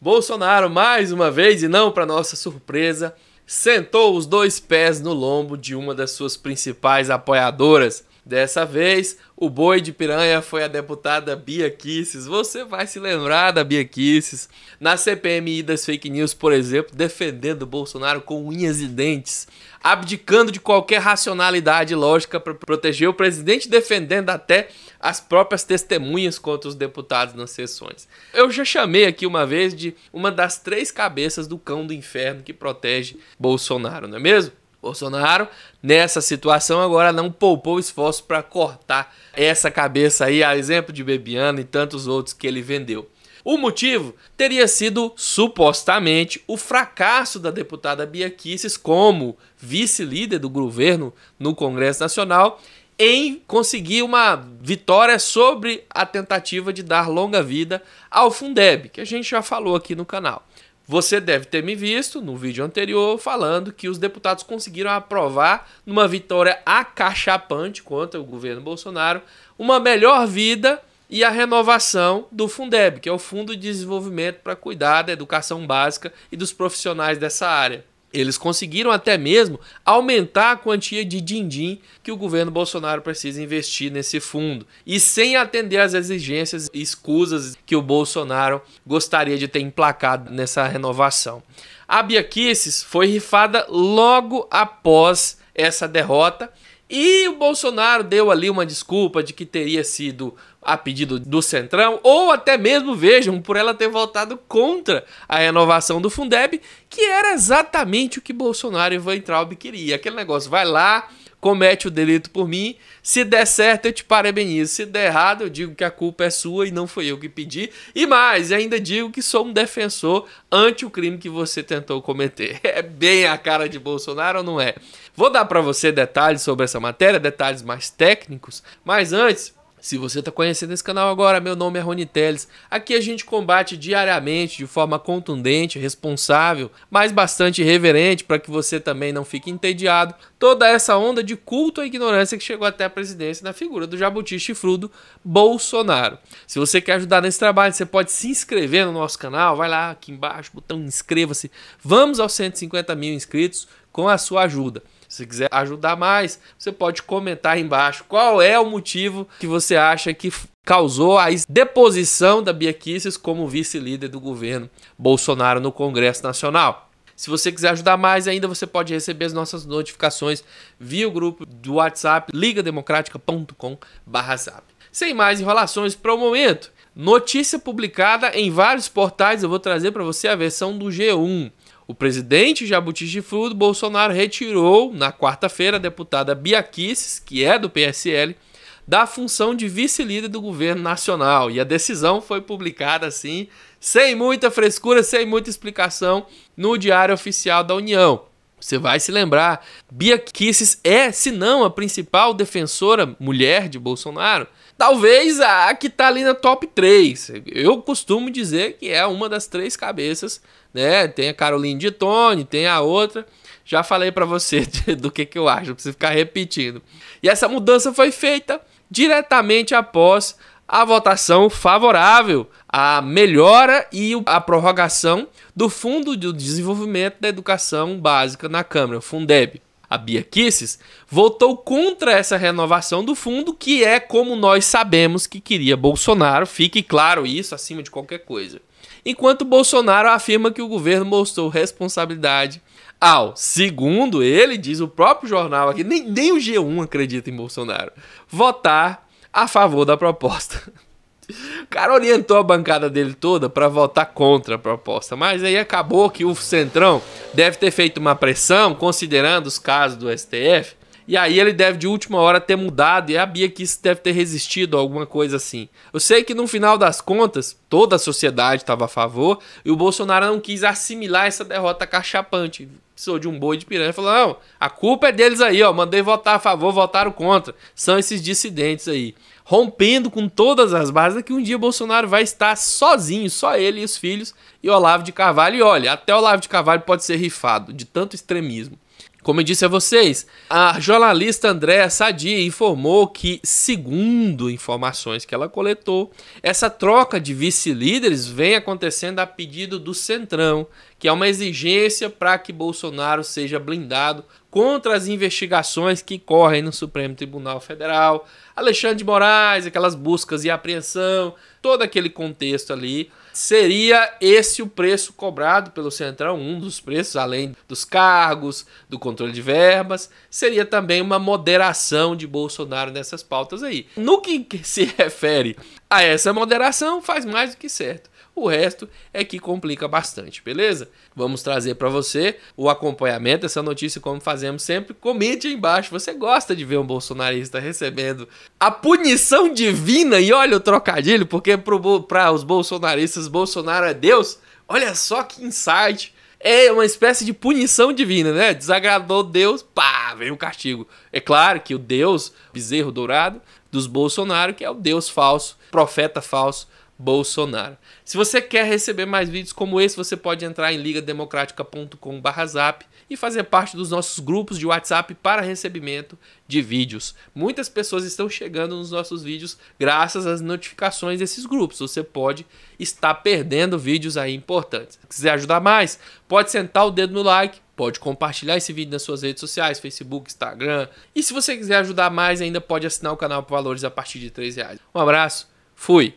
Bolsonaro, mais uma vez, e não para nossa surpresa, sentou os dois pés no lombo de uma das suas principais apoiadoras, Dessa vez, o boi de piranha foi a deputada Bia Kisses. Você vai se lembrar da Bia Kisses. Na CPMI das fake news, por exemplo, defendendo Bolsonaro com unhas e dentes, abdicando de qualquer racionalidade lógica para proteger o presidente, defendendo até as próprias testemunhas contra os deputados nas sessões. Eu já chamei aqui uma vez de uma das três cabeças do cão do inferno que protege Bolsonaro, não é mesmo? Bolsonaro, nessa situação, agora não poupou esforço para cortar essa cabeça aí, a exemplo de Bebiano e tantos outros que ele vendeu. O motivo teria sido supostamente o fracasso da deputada Bia Kisses como vice-líder do governo no Congresso Nacional em conseguir uma vitória sobre a tentativa de dar longa vida ao Fundeb, que a gente já falou aqui no canal. Você deve ter me visto no vídeo anterior falando que os deputados conseguiram aprovar, numa vitória acachapante contra o governo Bolsonaro, uma melhor vida e a renovação do Fundeb, que é o Fundo de Desenvolvimento para Cuidar da Educação Básica e dos profissionais dessa área. Eles conseguiram até mesmo aumentar a quantia de din-din que o governo Bolsonaro precisa investir nesse fundo, e sem atender às exigências e escusas que o Bolsonaro gostaria de ter emplacado nessa renovação. A Bia Kisses foi rifada logo após essa derrota. E o Bolsonaro deu ali uma desculpa de que teria sido a pedido do Centrão, ou até mesmo, vejam, por ela ter votado contra a renovação do Fundeb, que era exatamente o que Bolsonaro e Traub queria. Aquele negócio, vai lá, comete o delito por mim. Se der certo, eu te parabenizo. Se der errado, eu digo que a culpa é sua e não foi eu que pedi. E mais, ainda digo que sou um defensor ante o crime que você tentou cometer. É bem a cara de Bolsonaro não é? Vou dar para você detalhes sobre essa matéria, detalhes mais técnicos, mas antes se você está conhecendo esse canal agora, meu nome é Rony Teles. Aqui a gente combate diariamente, de forma contundente, responsável, mas bastante reverente, para que você também não fique entediado, toda essa onda de culto à ignorância que chegou até a presidência na figura do jabuti chifrudo Bolsonaro. Se você quer ajudar nesse trabalho, você pode se inscrever no nosso canal, vai lá aqui embaixo, botão inscreva-se. Vamos aos 150 mil inscritos com a sua ajuda. Se quiser ajudar mais, você pode comentar aí embaixo qual é o motivo que você acha que causou a deposição da Bia Kicis como vice-líder do governo Bolsonaro no Congresso Nacional. Se você quiser ajudar mais ainda, você pode receber as nossas notificações via o grupo do WhatsApp ligademocratica.com/zap. Sem mais enrolações para o momento, Notícia publicada em vários portais, eu vou trazer para você a versão do G1. O presidente Jabuti Chifrudo Bolsonaro retirou na quarta-feira a deputada Bia Kicis, que é do PSL, da função de vice-líder do governo nacional. E a decisão foi publicada assim, sem muita frescura, sem muita explicação, no Diário Oficial da União. Você vai se lembrar, Bia Kicis é, se não a principal defensora mulher de Bolsonaro, talvez a que está ali na top 3. Eu costumo dizer que é uma das três cabeças, né? Tem a Caroline de Tony, tem a outra. Já falei para você do que, que eu acho, não precisa ficar repetindo. E essa mudança foi feita diretamente após a votação favorável à melhora e a prorrogação do Fundo de Desenvolvimento da Educação Básica na Câmara, o Fundeb a Bia Kisses, votou contra essa renovação do fundo, que é como nós sabemos que queria Bolsonaro, fique claro isso acima de qualquer coisa. Enquanto Bolsonaro afirma que o governo mostrou responsabilidade ao, segundo ele, diz o próprio jornal aqui, nem, nem o G1 acredita em Bolsonaro, votar a favor da proposta. O cara orientou a bancada dele toda para votar contra a proposta, mas aí acabou que o Centrão deve ter feito uma pressão, considerando os casos do STF, e aí ele deve de última hora ter mudado e a Bia que isso deve ter resistido a alguma coisa assim. Eu sei que no final das contas, toda a sociedade estava a favor e o Bolsonaro não quis assimilar essa derrota cachapante. Precisou de um boi de piranha e falou: não, a culpa é deles aí, ó. Mandei votar a favor, votaram contra. São esses dissidentes aí. Rompendo com todas as bases que um dia Bolsonaro vai estar sozinho, só ele e os filhos, e Olavo de Carvalho. E olha, até Olavo de Carvalho pode ser rifado de tanto extremismo. Como eu disse a vocês, a jornalista Andréa Sadia informou que, segundo informações que ela coletou, essa troca de vice-líderes vem acontecendo a pedido do Centrão, que é uma exigência para que Bolsonaro seja blindado contra as investigações que correm no Supremo Tribunal Federal, Alexandre de Moraes, aquelas buscas e apreensão, todo aquele contexto ali seria esse o preço cobrado pelo Centrão, um dos preços, além dos cargos, do controle de verbas, seria também uma moderação de Bolsonaro nessas pautas aí. No que se refere a essa moderação, faz mais do que certo. O resto é que complica bastante, beleza? Vamos trazer para você o acompanhamento dessa notícia, como fazemos sempre. Comente aí embaixo. Você gosta de ver um bolsonarista recebendo a punição divina? E olha o trocadilho, porque para os bolsonaristas, Bolsonaro é Deus. Olha só que insight. É uma espécie de punição divina, né? Desagradou Deus, pá, vem o castigo. É claro que o Deus, bezerro dourado, dos Bolsonaro, que é o Deus falso, profeta falso, Bolsonaro. Se você quer receber mais vídeos como esse, você pode entrar em ligademocratica.com/zap e fazer parte dos nossos grupos de WhatsApp para recebimento de vídeos. Muitas pessoas estão chegando nos nossos vídeos graças às notificações desses grupos. Você pode estar perdendo vídeos aí importantes. Se quiser ajudar mais, pode sentar o dedo no like, pode compartilhar esse vídeo nas suas redes sociais, Facebook, Instagram. E se você quiser ajudar mais, ainda pode assinar o canal por valores a partir de R$ reais. Um abraço, fui!